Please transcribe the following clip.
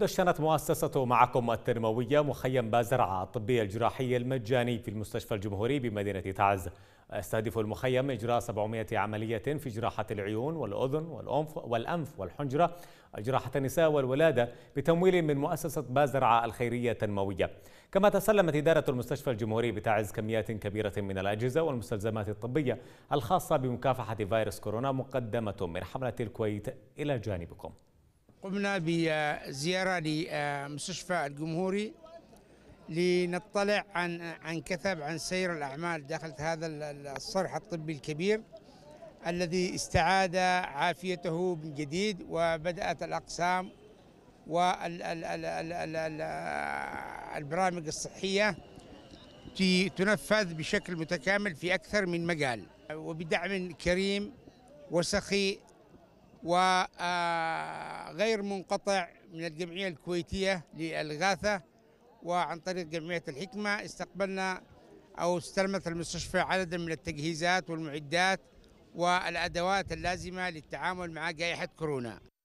دشنت مؤسسة معكم التنموية مخيم بازرعة الطبية الجراحية المجاني في المستشفى الجمهوري بمدينة تعز يستهدف المخيم إجراء 700 عملية في جراحة العيون والأذن والأنف, والأنف والحنجرة جراحة النساء والولادة بتمويل من مؤسسة بازرعة الخيرية التنموية كما تسلمت إدارة المستشفى الجمهوري بتعز كميات كبيرة من الأجهزة والمستلزمات الطبية الخاصة بمكافحة فيروس كورونا مقدمة من حملة الكويت إلى جانبكم قمنا بزيارة لمستشفى الجمهوري لنطلع عن عن كثب عن سير الأعمال داخل هذا الصرح الطبي الكبير الذي استعاد عافيته من جديد وبدأت الأقسام والبرامج الصحية تنفذ بشكل متكامل في أكثر من مجال وبدعم كريم وسخي وغير آه، منقطع من الجمعية الكويتية للإغاثة وعن طريق جمعية الحكمة استقبلنا أو استلمت المستشفى عددا من التجهيزات والمعدات والأدوات اللازمة للتعامل مع جائحة كورونا